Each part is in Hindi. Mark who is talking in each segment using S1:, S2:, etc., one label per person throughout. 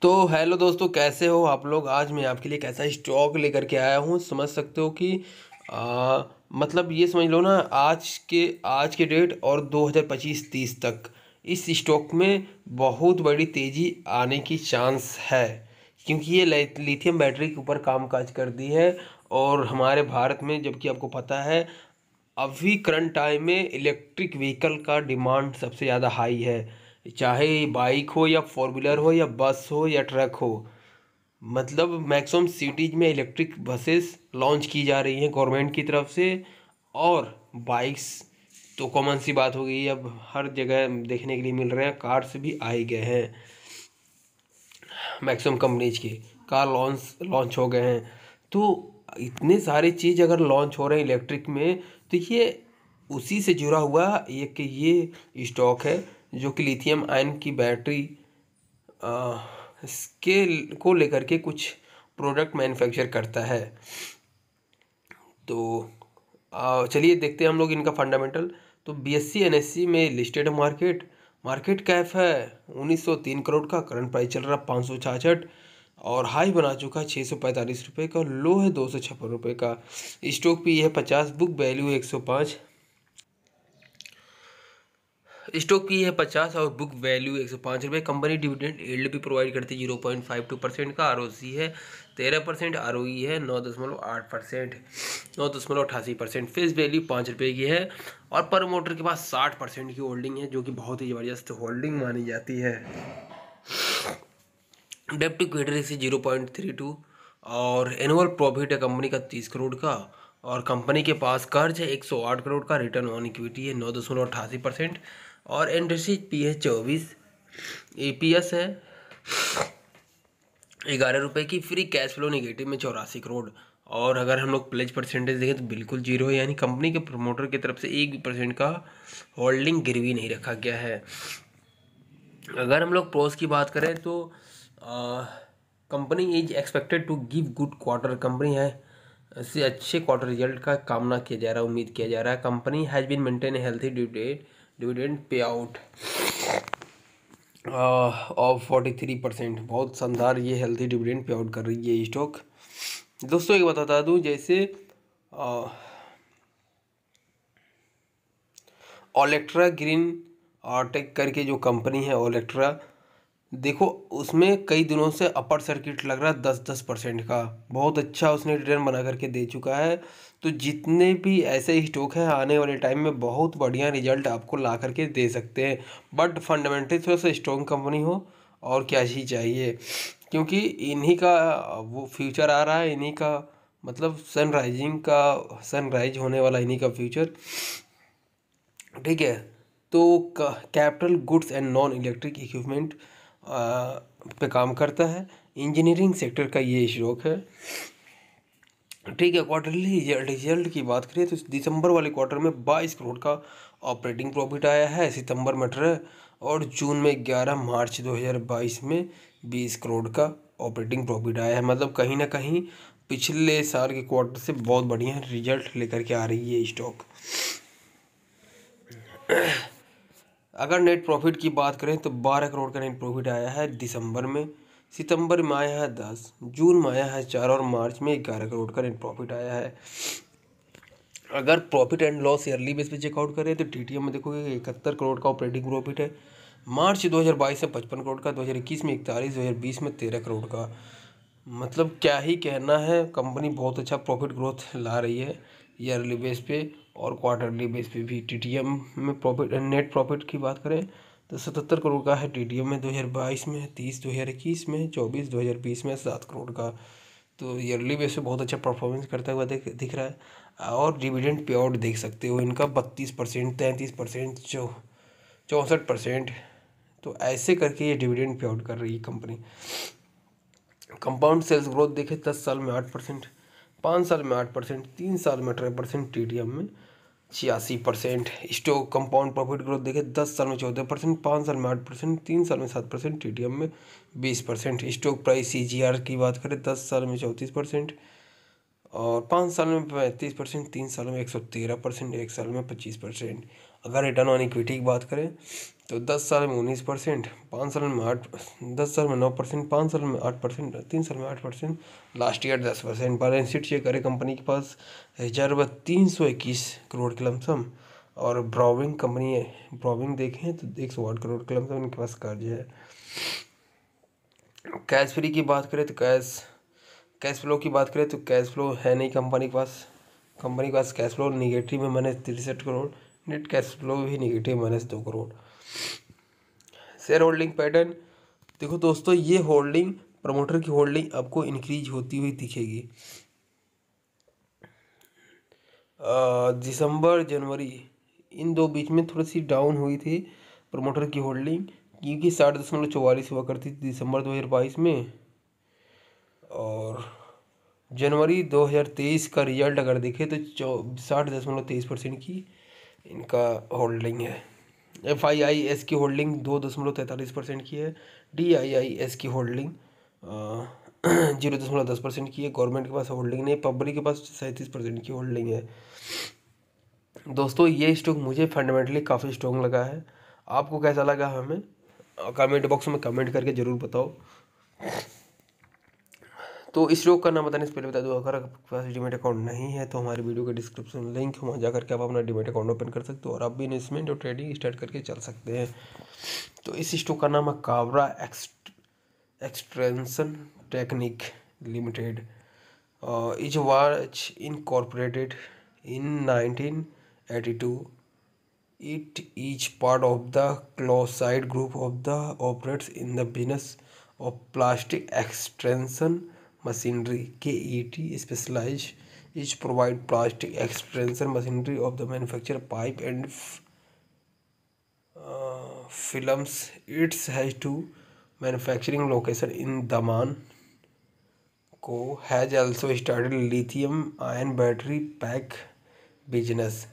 S1: तो हेलो दोस्तों कैसे हो आप लोग आज मैं आपके लिए कैसा स्टॉक लेकर के आया हूँ समझ सकते हो कि आ, मतलब ये समझ लो ना आज के आज के डेट और 2025-30 तक इस स्टॉक में बहुत बड़ी तेज़ी आने की चांस है क्योंकि ये लिथियम बैटरी के ऊपर काम कर करती है और हमारे भारत में जबकि आपको पता है अभी करंट टाइम में इलेक्ट्रिक व्हीकल का डिमांड सबसे ज़्यादा हाई है चाहे बाइक हो या फोर व्हीलर हो या बस हो या ट्रक हो मतलब मैक्सिमम सिटीज़ में इलेक्ट्रिक बसेस लॉन्च की जा रही हैं गवर्नमेंट की तरफ से और बाइक्स तो कॉमन सी बात हो गई अब हर जगह देखने के लिए मिल रहे हैं कार्स भी आए गए हैं मैक्सिमम कंपनीज के कार लॉन्च लॉन्च हो गए हैं तो इतने सारे चीज़ अगर लॉन्च हो रहे हैं इलेक्ट्रिक में तो ये उसी से जुड़ा हुआ एक ये स्टॉक है जो कि लिथियम आयन की बैटरी के को लेकर के कुछ प्रोडक्ट मैन्युफैक्चर करता है तो चलिए देखते हैं हम लोग इनका फंडामेंटल तो बी एस सी में लिस्टेड है मार्केट मार्केट कैफ है 1903 करोड़ का करंट प्राइस चल रहा है पाँच सौ छाछठ और हाई बना चुका है छः सौ पैंतालीस रुपये का और लो है दो सौ छप्पन रुपये का स्टॉक पी है पचास बुक वैल्यू एक सौ पाँच स्टॉक की है पचास और बुक वैल्यू एक सौ पाँच रुपये कंपनी डिविडेंड एल्ड भी प्रोवाइड करती है zero point five two percent का आर ओ सी है तेरह परसेंट आर ओ है नौ दशमलव आठ परसेंट नौ दशमलव अठासी परसेंट फेस वैल्यू पाँच रुपये की है और प्रमोटर के पास साठ परसेंट की होल्डिंग है जो कि बहुत ही ज़बरदस्त होल्डिंग मानी जाती है डेप्ट to equity zero point three two और एनुअल प्रॉफिट है कंपनी का तीस करोड़ का और कंपनी के पास कर्ज है एक सौ आठ करोड़ का रिटर्न ऑन इक्विटी है नौ दशमलव अट्ठासी परसेंट और एंडस्ट्री पी है चौबीस ए पी एस है ग्यारह रुपये की फ्री कैश फ्लो निगेटिव में चौरासी करोड़ और अगर हम लोग प्लेज परसेंटेज देखें तो बिल्कुल जीरो है यानी कंपनी के प्रमोटर की तरफ से एक भी परसेंट का होल्डिंग गिरवी नहीं रखा गया है अगर हम लोग प्रोस की बात करें तो company is expected to give good quarter company है इससे अच्छे क्वार्टर रिजल्ट का कामना किया जा रहा है उम्मीद किया जा रहा है company has been maintain healthy dividend dividend pay out of forty three percent बहुत शानदार ये हेल्थी डिविडेंड पे आउट कर रही है स्टॉक दोस्तों एक बता दूँ जैसे ओलेक्ट्रा ग्रीन टेक करके जो कंपनी है ओलेक्ट्रा देखो उसमें कई दिनों से अपर सर्किट लग रहा है दस दस परसेंट का बहुत अच्छा उसने रिटर्न बना करके दे चुका है तो जितने भी ऐसे स्टॉक हैं आने वाले टाइम में बहुत बढ़िया रिजल्ट आपको ला करके दे सकते हैं बट फंडामेंटली थोड़ा सा स्ट्रॉन्ग कंपनी हो और क्या ही चाहिए क्योंकि इन्हीं का वो फ्यूचर आ रहा है इन्हीं का मतलब सनराइजिंग का सनराइज होने वाला इन्हीं का फ्यूचर ठीक है तो capital goods and non electric equipment पे काम करता है इंजीनियरिंग सेक्टर का ये स्टॉक है ठीक है क्वार्टरली रिजल्ट की बात करें तो दिसंबर वाले क्वार्टर में 22 करोड़ का ऑपरेटिंग प्रॉफिट आया है सितंबर में अठारह और जून में 11 मार्च 2022 में 20 करोड़ का ऑपरेटिंग प्रॉफिट आया है मतलब कहीं ना कहीं पिछले साल के क्वार्टर से बहुत बढ़िया रिजल्ट लेकर के आ रही है स्टॉक अगर नेट प्रॉफिट की बात करें तो बारह करोड़ का नेट प्रॉफिट आया है दिसंबर में सितंबर में आया है दस जून में आया है चार और मार्च में ग्यारह करोड़ का नेट प्रॉफिट आया है अगर profit and loss yearly base पे चेकआउट करें तो टी में देखोगे इकहत्तर करोड़ का ऑपरेटिंग प्रॉफिट है मार्च दो में पचपन करोड़ का दो में इकतालीस दो में तेरह करोड़ का मतलब क्या ही कहना है कंपनी बहुत अच्छा प्रॉफिट ग्रोथ ला रही है ईयरली बेस पे और क्वार्टरली बेस पे भी टी टी एम में प्रॉफिट नेट प्रॉफिट की बात करें तो सतहत्तर करोड़ का है टी टी एम में दो हज़ार बाईस में तीस दो हज़ार इक्कीस में चौबीस दो हज़ार बीस में सात करोड़ का तो ईयरली बेस पे बहुत अच्छा परफॉर्मेंस करता हुआ दिख दिख रहा है और डिविडेंड पे आउट देख सकते हो इनका बत्तीस परसेंट तैंतीस परसेंट चौ चौंसठ परसेंट तो ऐसे करके ये डिविडेंड पे आउट कर रही है कंपनी कंपाउंड सेल्स ग्रोथ देखे दस साल में आठ परसेंट पाँच साल में आठ परसेंट तीन साल में अठारह परसेंट टी में छियासी percent stock compound profit growth देखें दस साल में चौदह परसेंट पाँच साल में आठ परसेंट तीन साल में सात परसेंट टी में बीस परसेंट स्टॉक प्राइस सी की बात करें दस साल में चौंतीस परसेंट और पाँच साल में पैंतीस परसेंट तीन साल में एक सौ तेरह परसेंट एक साल में पच्चीस परसेंट अगर रिटर्न ऑन इक्विटी की बात करें तो दस साल में उन्नीस परसेंट पाँच साल में आठ दस साल में नौ परसेंट पाँच साल में आठ परसेंट तीन साल में आठ परसेंट लास्ट ईयर दस परसेंट बैलेंस शीट चेक करें कंपनी के पास रिजर्व तीन सौ इक्कीस करोड़ के लमसम और ब्रॉविंग कंपनी है ब्रॉविंग देखें तो एक सौ आठ करोड़ के लमसम उनके पास कर्ज है कैश फ्री की बात करें तो कैश कैश फ्लो की बात करें तो कैश फ्लो है नहीं कंपनी के पास कंपनी के पास कैश फ्लो निगेटिव में माइनस तिरसठ करोड़ नेट कैश फ्लो भी निगेटिव माइनस दो करोड़ शेयर होल्डिंग पैटर्न देखो दोस्तों ये होल्डिंग प्रमोटर की होल्डिंग आपको इंक्रीज होती हुई दिखेगी दिसंबर जनवरी इन दो बीच में थोड़ी सी डाउन हुई थी प्रमोटर की होल्डिंग क्योंकि साठ दशमलव चौवालीस हुआ करती थी दिसंबर दो हज़ार बाईस में और जनवरी 2023 का रिजल्ट अगर देखें तो चौ साठ दशमलव तेईस परसेंट की इनका होल्डिंग है एफ आई आई एस की होल्डिंग दो दशमलव तैंतालीस परसेंट की है डी आई आई एस की होल्डिंग जीरो दशमलव दस परसेंट की है गवर्नमेंट के पास होल्डिंग नहीं पब्लिक के पास सैंतीस परसेंट की होल्डिंग है दोस्तों ये स्टॉक मुझे फंडामेंटली काफ़ी स्ट्रॉन्ग लगा है आपको कैसा लगा हमें कमेंट बॉक्स में कमेंट करके ज़रूर बताओ तो इसरो का नाम बताने से पहले बता दूँ अगर आपके पास डीमेट अकाउंट नहीं है तो हमारी वीडियो के डिस्क्रिप्शन लिंक है वहाँ जाकर के आप अपना डिमेट अकाउंट ओपन कर सकते हो और आप भी इन्वेस्टमेंट और ट्रेडिंग स्टार्ट करके चल सकते हैं तो इस स्टॉक का नाम है Kabra extrusion technik limited is was incorporated in nineteen eighty two part of the Kolsite group of the operates in the business the plastic of machinery के E T specialise is provide plastic extrusion machinery of the manufacture pipe and film its has two manufacturing location in Daman को has also started lithium ion battery pack business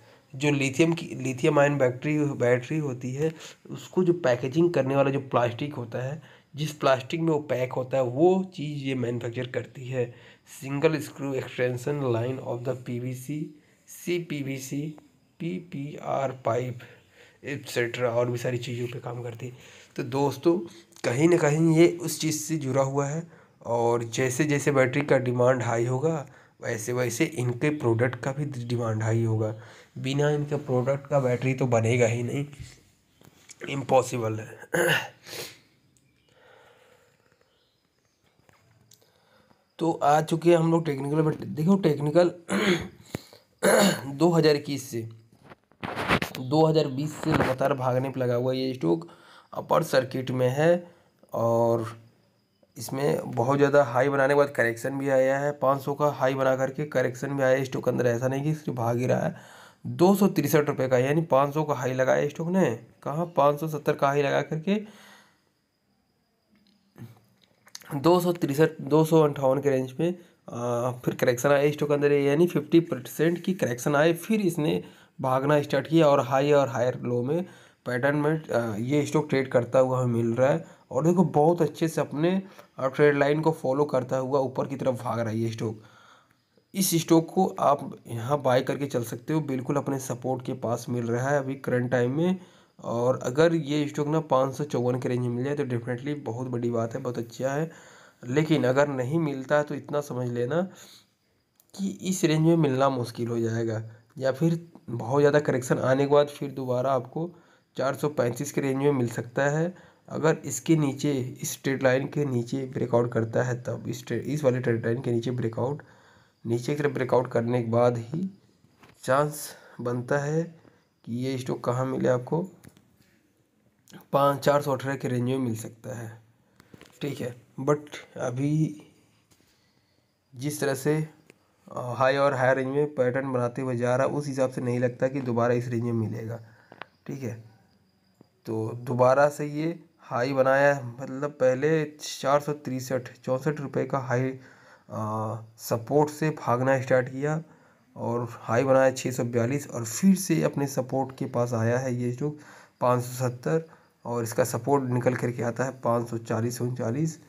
S1: जो लिथियम की लिथियम आयन बैटरी बैटरी होती है उसको जो पैकेजिंग करने वाला जो प्लास्टिक होता है जिस प्लास्टिक में वो पैक होता है वो चीज़ ये मैन्युफैक्चर करती है single screw extension line of the PVC CPVC PPR pipe etcetera और भी सारी चीज़ों पे काम करती है तो दोस्तों कहीं ना कहीं ये उस चीज़ से जुड़ा हुआ है और जैसे जैसे बैटरी का डिमांड हाई होगा वैसे वैसे इनके प्रोडक्ट का भी डिमांड हाई होगा बिना इनके प्रोडक्ट का बैटरी तो बनेगा ही नहीं इम्पॉसिबल है तो आ चुके हैं हम लोग टेक्निकल बट देखो टेक्निकल दो हज़ार इक्कीस से दो हज़ार बीस से लगातार भागने पर लगा हुआ ये स्टॉक अपर सर्किट में है और इसमें बहुत ज़्यादा हाई बनाने के बाद करेक्शन भी आया है पाँच सौ का हाई बना करके करेक्शन भी आया स्टॉक अंदर ऐसा नहीं कि सिर्फ भाग ही रहा है दो सौ तिरसठ रुपये का यानी पाँच सौ का हाई लगाया स्टॉक ने कहाँ पाँच सौ सत्तर का हाई लगा करके दो सौ तिरसठ दो सौ अंठावन के रेंज में फिर करेक्शन आया स्टॉक अंदर यानी फिफ्टी परसेंट की करेक्शन आए फिर इसने भागना स्टार्ट किया और हाई और हायर लो में पैटर्न में ये स्टॉक ट्रेड करता हुआ हमें मिल रहा है और देखो बहुत अच्छे से अपने ट्रेड लाइन को फॉलो करता हुआ ऊपर की तरफ भाग रहा है ये स्टॉक इस स्टॉक को आप यहाँ बाय करके चल सकते हो बिल्कुल अपने सपोर्ट के पास मिल रहा है अभी करंट टाइम में और अगर ये स्टॉक ना पाँच सौ चौवन के रेंज में मिल जाए तो डेफिनेटली बहुत बड़ी बात है बहुत अच्छा है लेकिन अगर नहीं मिलता है तो इतना समझ लेना कि इस रेंज में मिलना मुश्किल हो जाएगा या फिर बहुत ज़्यादा करेक्शन आने के बाद फिर दोबारा आपको पैंतीस के रेंज में मिल सकता है अगर इसके नीचे इस ट्रेड लाइन के नीचे ब्रेकआउट करता है तब इस ट्रेड इस वाले ट्रेड लाइन के नीचे ब्रेकआउट नीचे की तरफ ब्रेकआउट करने के बाद ही चांस बनता है कि ये स्टॉक कहाँ मिले आपको पाँच चार सौ अठारह के रेंज में मिल सकता है ठीक है बट अभी जिस तरह से हाई और हाई रेंज में पैटर्न बनाते हुए जा रहा उस हिसाब से नहीं लगता कि दोबारा इस रेंज में मिलेगा ठीक है तो दोबारा से ये हाई बनाया है मतलब पहले चार सौ तिरसठ चौंसठ रुपये का हाई सपोर्ट से भागना स्टार्ट किया और हाई बनाया छः सौ बयालीस और फिर से अपने सपोर्ट के पास आया है ये जो पाँच सौ सत्तर और इसका सपोर्ट निकल कर के आता है पाँच सौ चालीस उनचालीस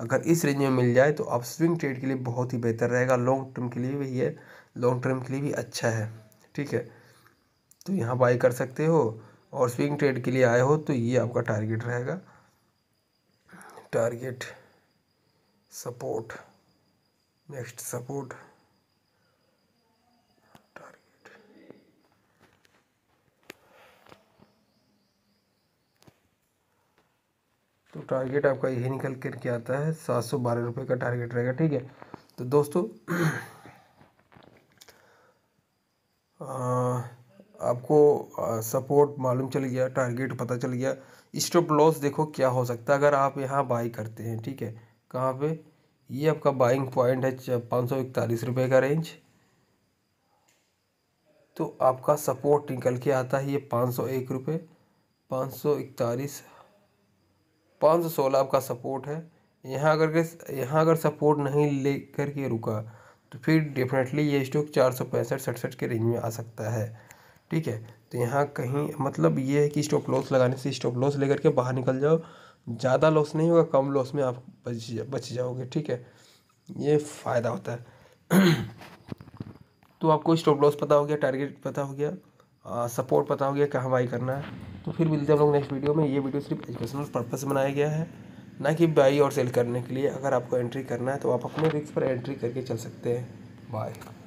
S1: अगर इस रेंज में मिल जाए तो आप स्विंग ट्रेड के लिए बहुत ही बेहतर रहेगा लॉन्ग टर्म के लिए भी ये लॉन्ग टर्म के लिए भी अच्छा है ठीक है तो यहाँ बाई कर सकते हो और स्विंग ट्रेड के लिए आए हो तो ये आपका टारगेट रहेगा टारगेट सपोर्ट नेक्स्ट सपोर्ट तो टारगेट आपका यही निकल कर के आता है सात सौ बारह रुपये का टारगेट रहेगा ठीक है तो दोस्तों आ, आपको सपोर्ट मालूम चल गया टारगेट पता चल गया स्टॉप लॉस देखो क्या हो सकता है अगर आप यहाँ बाई करते हैं ठीक है कहाँ पे ये आपका बाइंग पॉइंट है पाँच सौ इकतालीस रुपये का रेंज तो आपका सपोर्ट निकल के आता है ये पाँच सौ एक रुपये पाँच सौ इकतालीस पाँच सौ सोलह आपका सपोर्ट है यहाँ अगर के यहाँ अगर सपोर्ट नहीं ले कर के रुका तो फिर डेफिनेटली ये स्टॉक चार सौ पैंसठ सड़सठ के रेंज में आ सकता है ठीक है तो यहाँ कहीं मतलब ये है कि स्टॉप लॉस लगाने से स्टॉप लॉस लेकर के बाहर निकल जाओ ज़्यादा लॉस नहीं होगा कम लॉस में आप बच जा, बच जाओगे ठीक है ये फ़ायदा होता है तो आपको स्टॉप लॉस पता हो गया टारगेट पता हो गया सपोर्ट पता हो गया कहाँ बाई करना है तो फिर मिलते हैं हम लोग नेक्स्ट वीडियो में ये वीडियो सिर्फ एजुकेशनल पर्पज़ से बनाया गया है ना कि बाई और सेल करने के लिए अगर आपको एंट्री करना है तो आप अपने रिक्स पर एंट्री करके चल सकते हैं बाय